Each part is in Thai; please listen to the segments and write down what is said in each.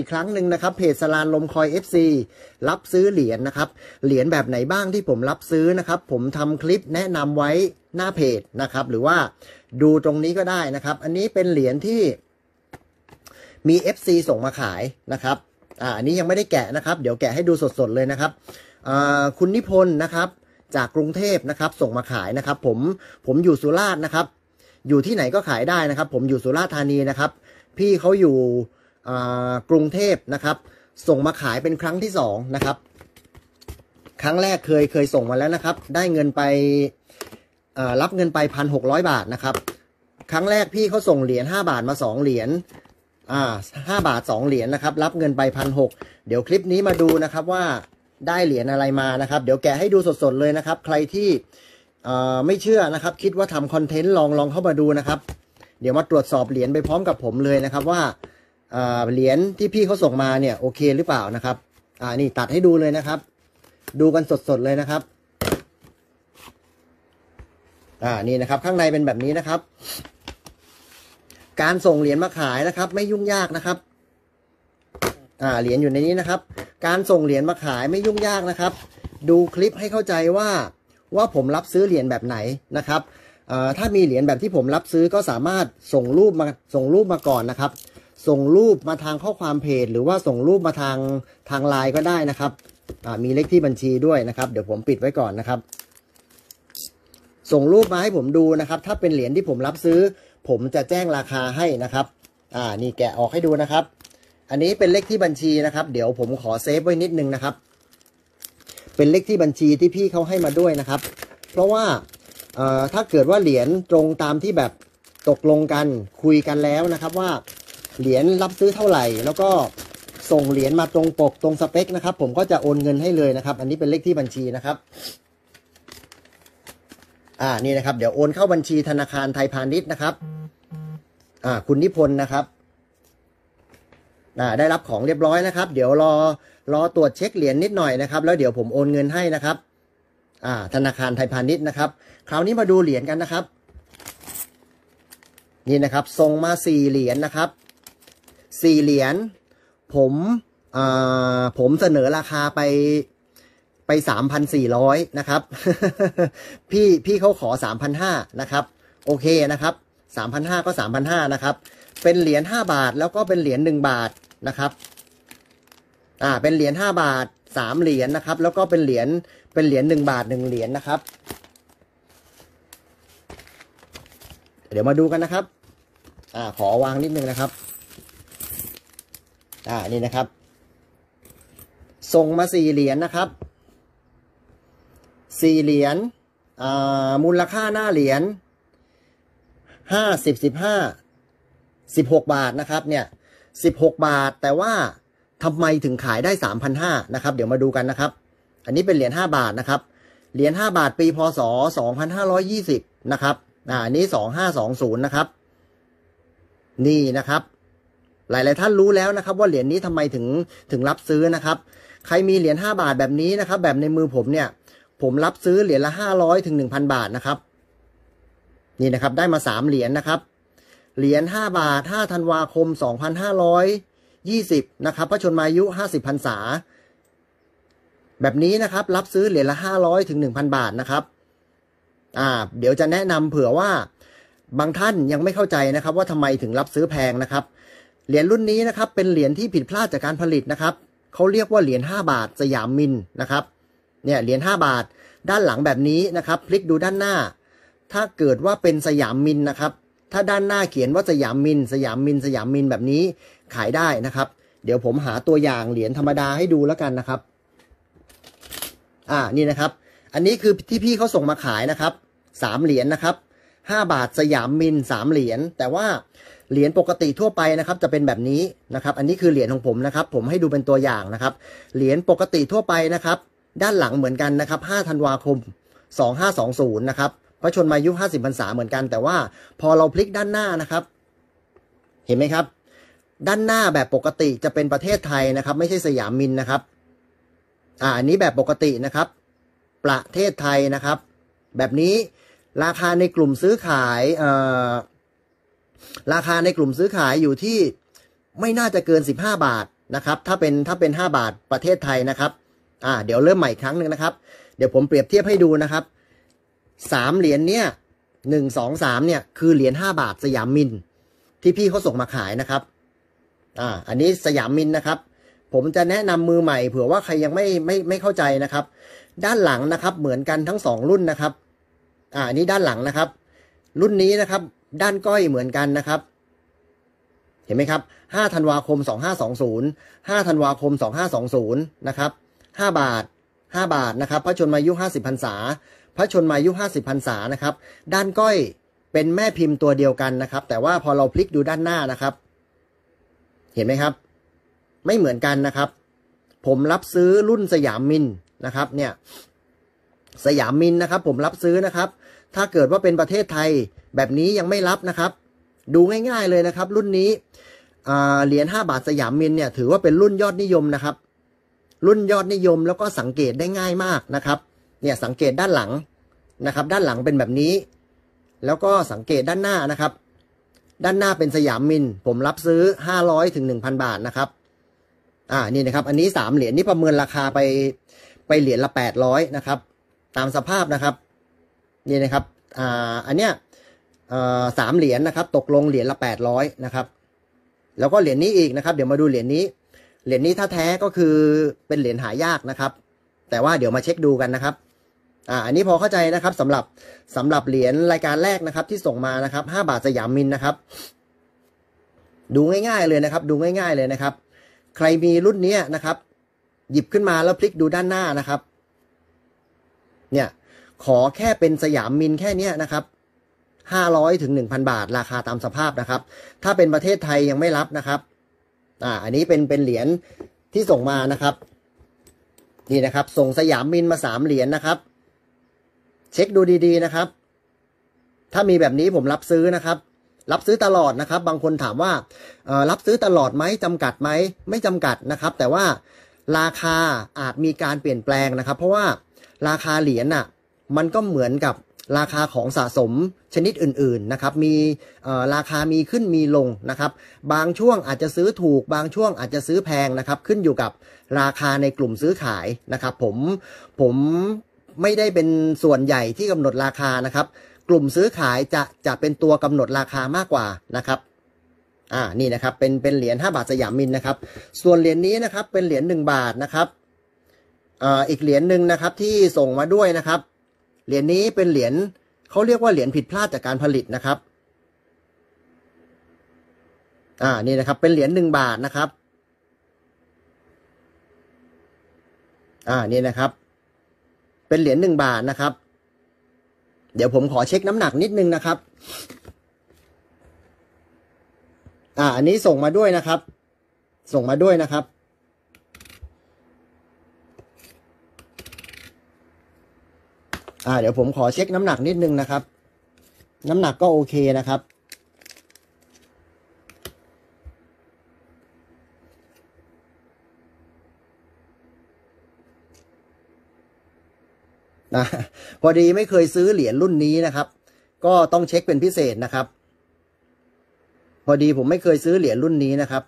อีกครั้งหนึ่งนะครับเพจสลานลมคอย FC รับซื้อเหรียญนนะครับ เหรียญแบบไหนบ้างที่ผมรับซื้อนะครับ ผมทำคลิปแนะนำไว้หน้าเพจนะครับ หรือว่าดูตรงนี้ก็ได้นะครับ อันนี้เป็นเหรียญที่มี FC ส่งมาขายนะครับอ่าอันนี้ยังไม่ได้แกะนะครับ เดี๋ยวแกะให้ดูสดๆเลยนะครับคุณนิพนธ์นะครับ จากกรุงเทพนะครับส่งมาขายนะครับ ผมผมอยู่สุราษฎร์นะครับ อยู่ที่ไหนก็ขายได้นะครับ ผมอยู่สุราษฎร์ธานีนะครับ พี่เขาอยู่กรุงเทพนะครับ ส่งมาขายเป็นครั้งที่สองนะครับ ครั้งแรกเคยเคยส่งมาแล้วนะครับ ได้เงินไปรับเงินไปพันหกร้อยบาทนะครับ ครั้งแรกพี่เขาส่งเหรียญห้าบาทมาสองเหรียญอ่าห้าบาทสองเหรียญนะครับรับเงินไปพันหกเดี๋ยวคลิปนี้มาดูนะครับว่าได้เหรียญอะไรมานะครับ เดี๋ยวแกะให้ดูสดๆเลยนะครับ ใครที่ไม่เชื่อนะครับ คิดว่าทำคอนเทนต์ลองลองเข้ามาดูนะครับ เดี๋ยวมาตรวจสอบเหรียญไปพร้อมกับผมเลยนะครับว่าเหรียญที่พี่เขาส่งมาเนี่ยโอเคหรือเปล่านะครับอ่านี่ตัดให้ดูเลยนะครับ ดูกันสดๆเลยนะครับอ่านี่นะครับ ข้างในเป็นแบบนี้นะครับ การส่งเหรียญมาขายนะครับ ไม่ยุ่งยากนะครับอ่าเหรียญอยู่ในนี้นะครับ การส่งเหรียญมาขายไม่ยุ่งยากนะครับ ดูคลิปให้เข้าใจว่าว่าผมรับซื้อเหรียญแบบไหนนะครับอ่าถ้ามีเหรียญแบบที่ผมรับซื้อก็สามารถส่งรูปมาส่งรูปมาก่อนนะครับส่งรูปมาทางข้อความเพจหรือว่าส่งรูปมาทางทางไลน์ก็ได้นะครับมีเลขที่บัญชีด้วยนะครับ เดี๋ยวผมปิดไว้ก่อนนะครับ ส่งรูปมาให้ผมดูนะครับ ถ้าเป็นเหรียญที่ผมรับซื้อ ผมจะแจ้งราคาให้นะครับ อ่า นี่แกะออกให้ดูนะครับ อันนี้เป็นเลขที่บัญชีนะครับ เดี๋ยวผมขอเซฟไว้นิดนึงนะครับ เป็นเลขที่บัญชีที่พี่เขาให้มาด้วยนะครับ เพราะว่าถ้าเกิดว่าเหรียญตรงตามที่แบบตกลงกันคุยกันแล้วนะครับว่าเหรียญรับซื้อเท่าไหร่ แล้วก็ส่งเหรียญมาตรงปกตรงสเปคนะครับ ผมก็จะโอนเงินให้เลยนะครับ อันนี้เป็นเลขที่บัญชีนะครับ อ่านี่นะครับเดี๋ยวโอนเข้าบัญชีธนาคารไทยพาณิชย์นะครับ อ่า คุณนิพนธ์นะครับได้รับของเรียบร้อยนะครับ เดี๋ยวรอรอตรวจเช็คเหรียญนิดหน่อยนะครับ แล้วเดี๋ยวผมโอนเงินให้นะครับ อ่า ธนาคารไทยพาณิชย์นะครับ คราวนี้มาดูเหรียญกันนะครับ นี่นะครับส่งมาสี่เหรียญนะครับสี่เหรียญผมผมเสนอราคาไปไปสามพันสี่ร้อยนะครับพี่พี่เขาขอสามพันห้านะครับโอเคนะครับสามพันห้าก็สามพันห้านะครับเป็นเหรียญห้าบาทแล้วก็เป็นเหรียญหนึ่งบาทนะครับอ่าเป็นเหรียญห้าบาทสามเหรียญนนะครับ แล้วก็เป็นเหรียญเป็นเหรียญหนึ่งบาทหนึ่งเหรียญนนะครับ เดี๋ยวมาดูกันนะครับอ่าขอวางนิดนึงนะครับอ่านี่นะครับส่งมาสี่เหรียญนนะครับสี่เหรียญอ่ามูลค่าหน้าเหรียญห้าสิบสิบห้าสิบหกบาทนะครับ เนี่ยสิบหกบาทแต่ว่าทำไมถึงขายได้สามพันห้านะครับ เดี๋ยวมาดูกันนะครับ อันนี้เป็น เหรียญห้าบาทนะครับเหรียญห้าบาทปีพศสองพันห้าร้อยี่สิบนะครับ อ่านนี้สองห้าสองศูนย์นะครับ นี่นะครับหลายๆท่านรู้แล้วนะครับ ว่าเหรียญนี้ทำไมถึงถึงรับซื้อนะครับ ใครมีเหรียญ5บาทแบบนี้นะครับ แบบในมือผมเนี่ย ผมรับซื้อเหรียญละ 500ถึง 1,000 บาทนะครับ นี่นะครับ ได้มา3เหรียญนะครับ เหรียญ5บาท5ธันวาคม 2520นะครับพระชนมายุ50พรรษา แบบนี้นะครับ รับซื้อเหรียญละ 500ถึง1,000บาทนะครับอ่าเดี๋ยวจะแนะนำเผื่อว่า บางท่านยังไม่เข้าใจนะครับ ว่าทำไมถึงรับซื้อแพงนะครับเหรียญรุ่นนี้นะครับ เป็นเหรียญที่ผิดพลาดจากการผลิตนะครับเขาเรียกว่าเหรียญ5บาทสยามมินนะครับเนี่ยเหรียญ5บาท ด้านหลังแบบนี้นะครับพลิกดูด้านหน้า ถ้าเกิดว่าเป็นสยามมินนะครับ ถ้าด้านหน้าเขียนว่าสยามมิน สยามมิน สยามมินแบบนี้ขายได้นะครับ เดี๋ยวผมหาตัวอย่างเหรียญธรรมดาให้ดูแล้วกันนะครับอ่านี่นะครับ อันนี้คือที่พี่เขาส่งมาขายนะครับสามเหรียญนะครับห้าบาทสยามมินสามเหรียญแต่ว่าเหรียญปกติทั่วไปนะครับ จะเป็นแบบนี้นะครับ อันนี้คือเหรียญของผมนะครับ ผมให้ดูเป็นตัวอย่างนะครับเหรียญปกติทั่วไปนะครับ ด้านหลังเหมือนกันนะครับ5ธันวาคม 2520นะครับพระชนมายุ50พรรษาเหมือนกัน แต่ว่าพอเราพลิกด้านหน้านะครับ เห็นไหมครับ ด้านหน้าแบบปกติจะเป็นประเทศไทยนะครับ ไม่ใช่สยามมินนะครับอ่าอันนี้แบบปกตินะครับ ประเทศไทยนะครับ แบบนี้ราคาในกลุ่มซื้อขายเอ่อราคาในกลุ่มซื้อขายอยู่ที่ไม่น่าจะเกิน 15 บาทนะครับ ถ้าเป็นถ้าเป็น 5 บาทประเทศไทยนะครับอ่าเดี๋ยวเริ่มใหม่ครั้งหนึ่งนะครับ เดี๋ยวผมเปรียบเทียบให้ดูนะครับสามเหรียญเนี่ยหนึ่งสองสามเนี่ย คือ เหรียญห้าบาทสยามมิน ที่พี่เขาส่งมาขายนะครับ อ่า อันนี้สยามมินนะครับ ผมจะแนะนำมือใหม่ เผื่อว่าใครยังไม่ไม่ไม่เข้าใจนะครับ ด้านหลังนะครับ เหมือนกันทั้งสองรุ่นนะครับ อ่าอันนี้ด้านหลังนะครับ รุ่นนี้นะครับด้านก้อยเหมือนกันนะครับ เห็นไหมครับ5ธันวาคม 2520 5ธันวาคม 2520 นะครับ 5 บาท 5 บาทนะครับ พระชนมายุ50พรรษา พระชนมายุ50พรรษานะครับ ด้านก้อยเป็นแม่พิมพ์ตัวเดียวกันนะครับ แต่ว่าพอเราพลิกดูด้านหน้านะครับ เห็นไหมครับ ไม่เหมือนกันนะครับ ผมรับซื้อรุ่นสยามมินนะครับ เนี่ย สยามมินนะครับ ผมรับซื้อนะครับถ้าเกิดว่าเป็นประเทศไทยแบบนี้ยังไม่รับนะครับ ดูง่าย ๆเลยนะครับ รุ่นนี้เหรียญ5บาทสยามมินเนี่ยถือว่าเป็นรุ่นยอดนิยมนะครับ รุ่นยอดนิยมแล้วก็สังเกตได้ง่ายมากนะครับ เนี่ยสังเกตด้านหลังนะครับ ด้านหลังเป็นแบบนี้ แล้วก็สังเกตด้านหน้านะครับ ด้านหน้าเป็นสยามมินผมรับซื้อ 500 ถึง 1,000 บาทนะครับอ่านี่นะครับอันนี้3เหรียญนี่ประเมินราคาไปไปเหรียญละ800นะครับตามสภาพนะครับนี่นะครับ อ่า อันเนี้ยสามเหรียญนะครับ ตกลง เหรียญละแปดร้อยนะครับ แล้วก็เหรียญนี้อีกนะครับ เดี๋ยวมาดูเหรียญนี้ เหรียญนี้ถ้าแท้ก็คือเป็นเหรียญหายากนะครับ แต่ว่าเดี๋ยวมาเช็คดูกันนะครับ อ่า อันนี้พอเข้าใจนะครับสำหรับสำหรับเหรียญรายการแรกนะครับ ที่ส่งมานะครับห้าบาทสยามมินนะครับ ดูง่าย ๆเลยนะครับ ดูง่ายๆเลยนะครับ ใครมีรุ่นเนี้ยนะครับ หยิบขึ้นมาแล้วพลิกดูด้านหน้านะครับ เนี่ยขอแค่เป็นสยามมินแค่เนี้ยนะครับ ห้าร้อยถึงหนึ่งพันบาท ราคาตามสภาพนะครับ ถ้าเป็นประเทศไทยยังไม่รับนะครับ อ่าอันนี้เป็นเป็นเหรียญที่ส่งมานะครับ นี่นะครับ ส่งสยามมินมาสามเหรียญนนะครับ เช็คดูดีๆนะครับ ถ้ามีแบบนี้ผมรับซื้อนะครับ รับซื้อตลอดนะครับ บางคนถามว่ารับซื้อตลอดไหมจำกัดไหมไม่จำกัดนะครับ แต่ว่าราคาอาจมีการเปลี่ยนแปลงนะครับ เพราะว่าราคาเหรียญน่ะมันก็เหมือนกับราคาของสะสมชนิดอื่นๆนะครับ มีราคามีขึ้นมีลงนะครับ บางช่วงอาจจะซื้อถูก บางช่วงอาจจะซื้อแพงนะครับ ขึ้นอยู่กับราคาในกลุ่มซื้อขายนะครับ ผม ผมไม่ได้เป็นส่วนใหญ่ที่กำหนดราคานะครับ กลุ่มซื้อขายจะ จะเป็นตัวกำหนดราคามากกว่านะครับ อ่า นี่นะครับ เป็น เป็นเหรียญ5บาทสยามมินนะครับ ส่วนเหรียญนนี้นะครับ เป็นเหรียญ1บาทนะครับอ่าอีกเหรียญหนึ่งนะครับ ที่ส่งมาด้วยนะครับเหรียญนี้เป็นเหรียญเขาเรียกว่าเหรียญผิดพลาดจากการผลิตนะครับ อ่า นี่นะครับเป็นเหรียญหนึ่งบาทนะครับ อ่านี่นะครับ เป็นเหรียญหนึ่งบาทนะครับ เดี๋ยวผมขอเช็คน้ำหนักนิดนึงนะครับ อ่า อันนี้ส่งมาด้วยนะครับ ส่งมาด้วยนะครับอ่าเดี๋ยวผมขอเช็คน้ำหนักนิดนึงนะครับ น้ำหนักก็โอเคนะครับนะพอดีไม่เคยซื้อเหรียญรุ่นนี้นะครับ ก็ต้องเช็คเป็นพิเศษนะครับ พอดีผมไม่เคยซื้อเหรียญรุ่นนี้นะครับ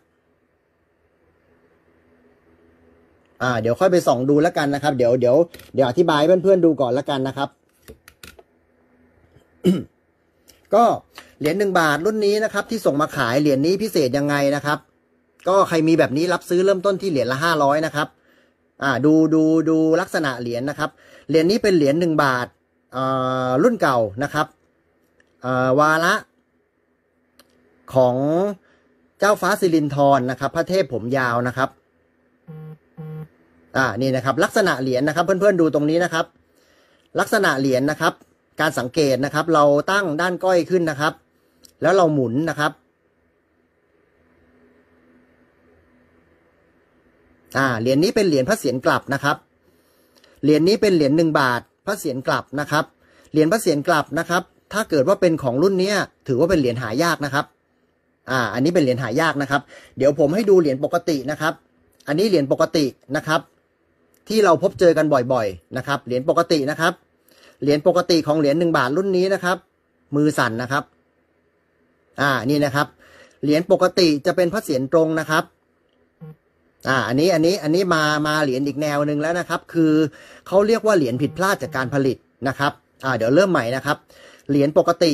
อ่าเดี๋ยวค่อยไปส่องดูแล้วกันนะครับเดี๋ยวเดี๋ยวเดี๋ยวอธิบายเพื่อนๆดูก่อนแล้วกันนะครับ ก็เหรียญหนึ่งบาทรุ่นนี้นะครับ ที่ส่งมาขายเหรียญนี้พิเศษยังไงนะครับ ก็ใครมีแบบนี้รับซื้อเริ่มต้นที่เหรียญละห้าร้อยนะครับ อ่าดูดูดูลักษณะเหรียญนะครับเหรียญนี้เป็นเหรียญหนึ่งบาทอ่ารุ่นเก่านะครับอ่าวาระของเจ้าฟ้าสิรินทรนะครับพระเทพผมยาวนะครับอ่านี่นะครับลักษณะเหรียญนะครับ เพื่อน ๆดูตรงนี้นะครับ ลักษณะเหรียญนะครับ การสังเกตนะครับ เราตั้งด้านก้อยขึ้นนะครับ แล้วเราหมุนนะครับ อ่าเหรียญนี้เป็นเหรียญพระเศียรกลับนะครับเหรียญนี้เป็นเหรียญหนึ่งบาทพระเศียรกลับนะครับเหรียญพระเศียรกลับนะครับ ถ้าเกิดว่าเป็นของรุ่นเนี้ย ถือว่าเป็นเหรียญหายากนะครับ อ่า อันนี้เป็นเหรียญหายากนะครับ เดี๋ยวผมให้ดูเหรียญปกตินะครับ อันนี้เหรียญปกตินะครับที่เราพบเจอกันบ่อยๆ นะครับ เหรียญปกตินะครับ เหรียญปกติของเหรียญหนึ่งบาทรุ่นนี้นะครับ มือสั่นนะครับ อ่า นี่นะครับ เหรียญปกติจะเป็นพระเศียรตรงนะครับ อ่า อันนี้ อันนี้ อันนี้มามาเหรียญอีกแนวหนึ่งแล้วนะครับ คือเขาเรียกว่าเหรียญผิดพลาดจากการผลิตนะครับ อ่า เดี๋ยวเริ่มใหม่นะครับ เหรียญปกติ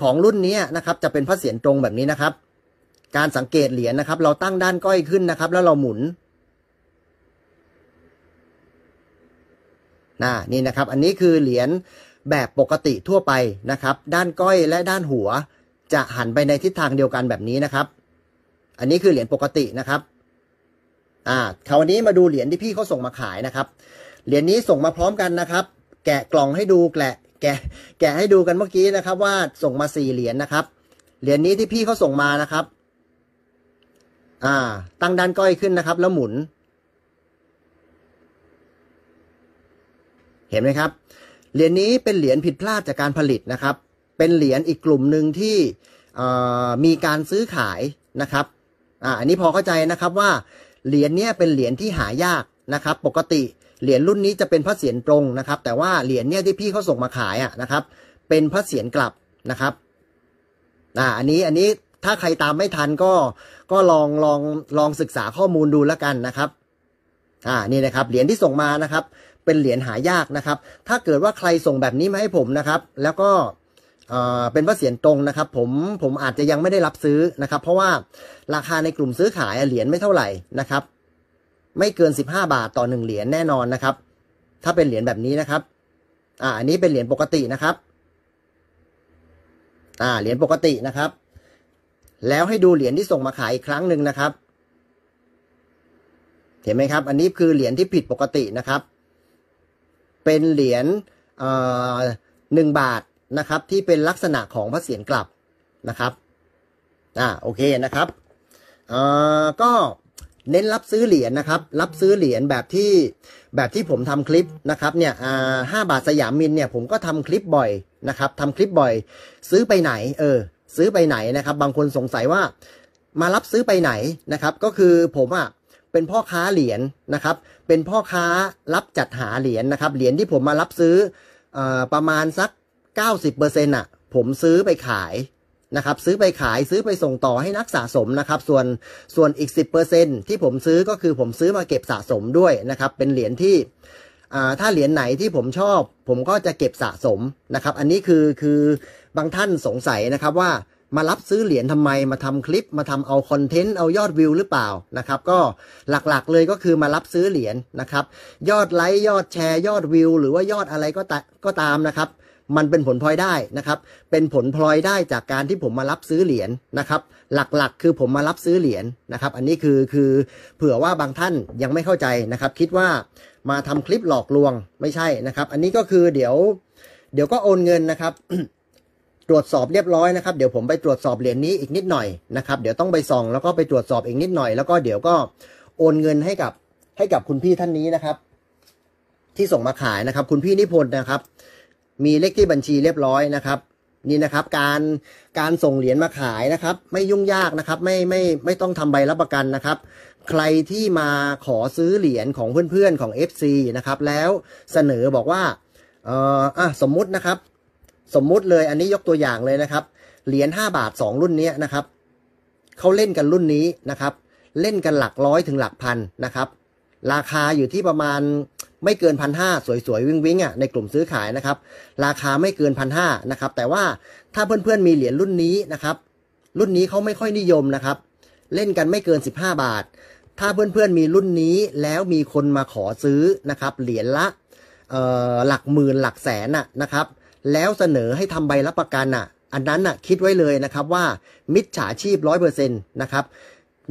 ของรุ่นนี้นะครับ จะเป็นพระเศียรตรงแบบนี้นะครับ การสังเกตเหรียญนะครับ เราตั้งด้านก้อยขึ้นนะครับ แล้วเราหมุนนะนี่นะครับอันนี้คือเหรียญแบบปกติทั่วไปนะครับ ด้านก้อยและด้านหัว จะหันไปในทิศทางเดียวกันแบบนี้นะครับ อันนี้คือเหรียญปกตินะครับ อ่าคราวนี้มาดูเหรียญที่พี่เขาส่งมาขายนะครับเหรียญนี้ส่งมาพร้อมกันนะครับ แกะกล่องให้ดูแกะ แกะแกะให้ดูกันเมื่อกี้นะครับ ว่าส่งมาสี่เหรียญนนะครับเหรียญนี้ที่พี่เขาส่งมานะครับ อ่า ตั้งด้านก้อยขึ้นนะครับ แล้วหมุนเห็นไหมครับ เหรียญนี้เป็นเหรียญผิดพลาดจากการผลิตนะครับ เป็นเหรียญอีกกลุ่มหนึ่งที่มีการซื้อขายนะครับออันนี้พอเข้าใจนะครับว่าเหรียญนนี้เป็นเหรียญที่หายากนะครับ ปกติ เหรียญรุ่นนี้จะเป็นพระเศียรตรงนะครับ แต่ว่าเหรียญนนี้ที่พี่เขาส่งมาขายอ่ะนะครับ เป็นพระเศียรกลับนะครับอ่าอันนี้อันนี้ถ้าใครตามไม่ทันก็ก็ลองลองลองศึกษาข้อมูลดูแล้วกันนะครับอ่านี่นะครับเหรียญที่ส่งมานะครับเป็นเหรียญหายากนะครับ ถ้าเกิดว่าใครส่งแบบนี้มาให้ผมนะครับ แล้วก็เป็นพระเสียนตรงนะครับ ผมผมอาจจะยังไม่ได้รับซื้อนะครับ เพราะว่าราคาในกลุ่มซื้อขายเหรียญไม่เท่าไหร่นะครับ ไม่เกิน15บาทต่อ1เหรียญแน่นอนนะครับ ถ้าเป็นเหรียญแบบนี้นะครับอ่าอันนี้เป็นเหรียญปกตินะครับ อ่าเหรียญปกตินะครับ แล้วให้ดูเหรียญที่ส่งมาขายอีกครั้งหนึ่งนะครับ เห็นไหมครับ อันนี้คือเหรียญที่ผิดปกตินะครับเป็นเหรียญหนึ่งบาท นะครับ ที่เป็นลักษณะของพระเศียรกลับ นะครับ อ่า โอเค นะครับอ่าก็เน้นรับซื้อเหรียญ นะครับ รับซื้อเหรียญแบบที่ แบบที่ผมทำคลิป นะครับ เนี่ย อ่าห้าบาทสยามมิน เนี่ย ผมก็ทำคลิปบ่อย นะครับทำคลิปบ่อย ซื้อไปไหน เออ ซื้อไปไหน นะครับ บางคนสงสัยว่า มารับซื้อไปไหน นะครับ ก็คือผมอะ่ะเป็นพ่อค้าเหรียญนนะครับ เป็นพ่อค้ารับจัดหาเหรียญนนะครับ เหรียญที่ผมมารับซื้ออประมาณสัก 90%อน่ะผมซื้อไปขายนะครับ ซื้อไปขาย ซื้อไปส่งต่อให้นักสะสมนะครับ ส่วนส่วนอีก10%ที่ผมซื้อก็คือผมซื้อมาเก็บสะสมด้วยนะครับ เป็นเหรียญที่ถ้าเหรียญไหนที่ผมชอบ ผมก็จะเก็บสะสมนะครับ อันนี้คือคือบางท่านสงสัยนะครับว่ามารับซื้อเหรียญทำไมมาทำคลิปมาทำเอาคอนเทนต์เอายอดวิวหรือเปล่านะครับ ก็หลักๆเลยก็คือมารับซื้อเหรียญนะครับ ยอดไลค์ยอดแชร์ยอดวิวหรือว่ายอดอะไรก็ตก็ตามนะครับ มันเป็นผลพลอยได้นะครับ เป็นผลพลอยได้จากการที่ผมมารับซื้อเหรียญนะครับ หลักๆ คือผมมารับซื้อเหรียญนะครับ อันนี้คือคือเผื่อว่าบางท่านยังไม่เข้าใจนะครับ คิดว่ามาทำคลิปหลอกลวงไม่ใช่นะครับ อันนี้ก็คือเดี๋ยวเดี๋ยวก็โอนเงินนะครับรวจสอบเรียบร้อยนะครับ เดี๋ยวผมไปตรวจสอบเหรียญนี้อีกนิดหน่อยนะครับ เดี๋ยวต้องไปส่องแล้วก็ไปตรวจสอบอีกนิดหน่อยแล้วก็ เดี๋ยวก็โอนเงินให้กับให้กับคุณพี่ท่านนี้นะครับ ที่ส่งมาขายนะครับ คุณพี่นิพนธ์นะครับ มีเลขที่บัญชีเรียบร้อยนะครับ นี่นะครับการการส่งเหรียญมาขายนะครับ ไม่ยุ่งยากนะครับ ไม่ไม่ไม่ต้องทำใบรับประกันนะครับ ใครที่มาขอซื้อเหรียญของเพื่อนๆของ FC นะครับ แล้วเสนอบอกว่าเอออ่ะสมมุตินะครับสมมุติเลยอันนี้ยกตัวอย่างเลยนะครับ เหรียญ5บาท2รุ่นนี้นะครับเขาเล่นกันรุ่นนี้นะครับ เล่นกันหลักร้อยถึงหลักพันนะครับ ราคาอยู่ที่ประมาณไม่เกินพันห้าสวยๆ วิ่งวิ่งอ่ะในกลุ่มซื้อขายนะครับ ราคาไม่เกินพันห้านะครับ แต่ว่าถ้าเพื่อนๆ มีเหรียญรุ่นนี้นะครับ รุ่นนี้เขาไม่ค่อยนิยมนะครับ เล่นกันไม่เกิน 15 บาท ถ้าเพื่อนๆ มีรุ่นนี้แล้วมีคนมาขอซื้อนะครับ เหรียญละหลักหมื่นหลักแสนน่ะนะครับแล้วเสนอให้ทำใบรับประกันอ่ะ อันนั้นอ่ะคิดไว้เลยนะครับว่ามิจฉาชีพร้อยเปอร์เซ็นต์นะครับ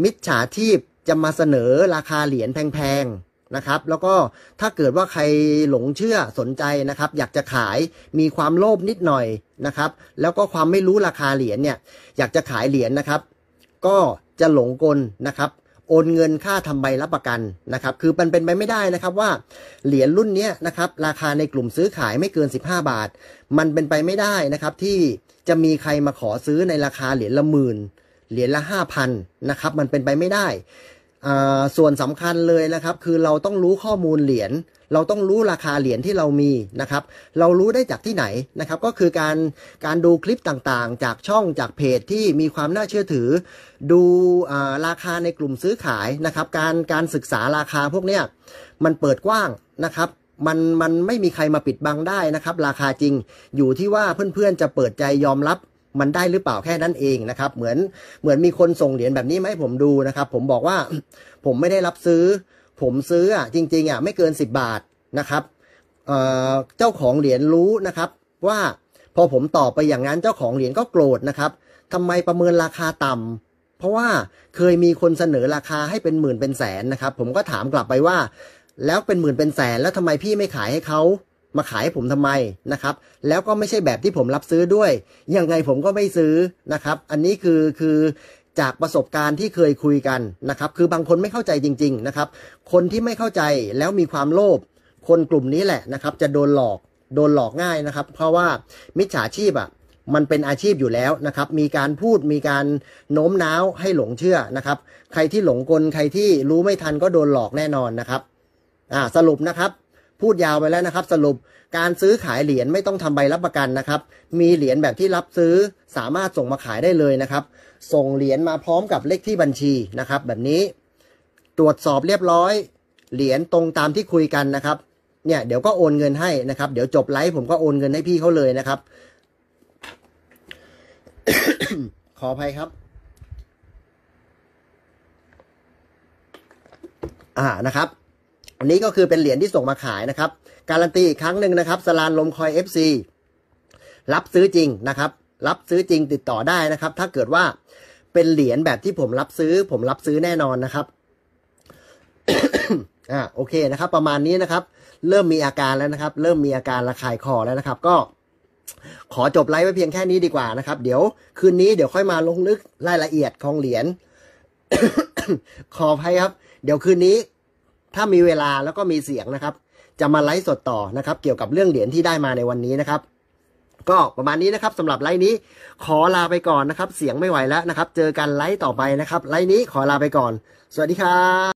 มิจฉาชีพจะมาเสนอราคาเหรียญแพงๆนะครับ แล้วก็ถ้าเกิดว่าใครหลงเชื่อสนใจนะครับ อยากจะขายมีความโลภนิดหน่อยนะครับ แล้วก็ความไม่รู้ราคาเหรียญเนี่ย อยากจะขายเหรียญนะครับ ก็จะหลงกลนะครับโอนเงินค่าทำใบรับประกันนะครับ คือมันเป็นไปไม่ได้นะครับว่าเหรียญรุ่นนี้นะครับราคาในกลุ่มซื้อขายไม่เกิน 15 บาท มันเป็นไปไม่ได้นะครับที่จะมีใครมาขอซื้อในราคาเหรียญละหมื่น เหรียญละห้าพันนะครับ มันเป็นไปไม่ได้ส่วนสำคัญเลยนะครับคือเราต้องรู้ข้อมูลเหรียญเราต้องรู้ราคาเหรียญที่เรามีนะครับ เรารู้ได้จากที่ไหนนะครับก็คือการการดูคลิปต่างๆ จากช่องจากเพจที่มีความน่าเชื่อถือ ดูราคาในกลุ่มซื้อขายนะครับ การการศึกษาราคาพวกเนี้ยมันเปิดกว้างนะครับ มันมันไม่มีใครมาปิดบังได้นะครับ ราคาจริงอยู่ที่ว่าเพื่อน ๆ จะเปิดใจยอมรับมันได้หรือเปล่าแค่นั้นเองนะครับ เหมือนเหมือนมีคนส่งเหรียญแบบนี้ไหมผมดูนะครับ ผมบอกว่าผมไม่ได้รับซื้อ ผมซื้ออ่ะจริง ๆอ่ะไม่เกิน 10 บาทนะครับเเจ้าของเหรียญรู้นะครับ ว่าพอผมตอบไปอย่างนั้น เจ้าของเหรียญก็โกรธนะครับทำไมประเมินราคาต่ำ เพราะว่าเคยมีคนเสนอราคาให้เป็นหมื่นเป็นแสนนะครับ ผมก็ถามกลับไปว่า แล้วเป็นหมื่นเป็นแสนแล้วทำไมพี่ไม่ขายให้เขามาขายให้ผมทำไมนะครับ แล้วก็ไม่ใช่แบบที่ผมรับซื้อด้วย ยังไงผมก็ไม่ซื้อนะครับ อันนี้คือคือจากประสบการณ์ที่เคยคุยกันนะครับ คือบางคนไม่เข้าใจจริง ๆนะครับ คนที่ไม่เข้าใจแล้วมีความโลภคนกลุ่มนี้แหละนะครับ จะโดนหลอกโดนหลอกง่ายนะครับ เพราะว่ามิจฉาชีพอ่ะมันเป็นอาชีพอยู่แล้วนะครับ มีการพูด มีการโน้มน้าวให้หลงเชื่อนะครับ ใครที่หลงกลใครที่รู้ไม่ทันก็โดนหลอกแน่นอนนะครับ อ่าสรุปนะครับพูดยาวไปแล้วนะครับ สรุปการซื้อขายเหรียญไม่ต้องทำใบรับประกันนะครับ มีเหรียญแบบที่รับซื้อสามารถส่งมาขายได้เลยนะครับ ส่งเหรียญมาพร้อมกับเลขที่บัญชีนะครับ แบบนี้ตรวจสอบเรียบร้อย เหรียญตรงตามที่คุยกันนะครับเนี่ย เดี๋ยวก็โอนเงินให้นะครับ เดี๋ยวจบไลฟ์ผมก็โอนเงินให้พี่เขาเลยนะครับ ขออภัยครับ อ่านะครับอันนี้ก็คือเป็นเหรียญที่ส่งมาขายนะครับ การันตีอีกครั้งหนึ่งนะครับ สลานลมคอย FC รับซื้อจริงนะครับ รับซื้อจริงติดต่อได้นะครับ ถ้าเกิดว่าเป็นเหรียญแบบที่ผมรับซื้อ ผมรับซื้อแน่นอนนะครับอ่าโอเคนะครับ ประมาณนี้นะครับ เริ่มมีอาการแล้วนะครับ เริ่มมีอาการระคายคอแล้วนะครับ ก็ ขอจบไลฟ์ไว้เพียงแค่นี้ดีกว่านะครับเดี๋ยวคืนนี้เดี๋ยวค่อยมาลงลึกรายละเอียดของเหรียญขออภัยครับ เดี๋ยวคืนนี้ถ้ามีเวลาแล้วก็มีเสียงนะครับ จะมาไลฟ์สดต่อนะครับ เกี่ยวกับเรื่องเหรียญที่ได้มาในวันนี้นะครับ ก็ประมาณนี้นะครับสำหรับไลฟ์นี้ขอลาไปก่อนนะครับ เสียงไม่ไหวแล้วนะครับ เจอกันไลฟ์ต่อไปนะครับ ไลฟ์นี้ขอลาไปก่อน สวัสดีครับ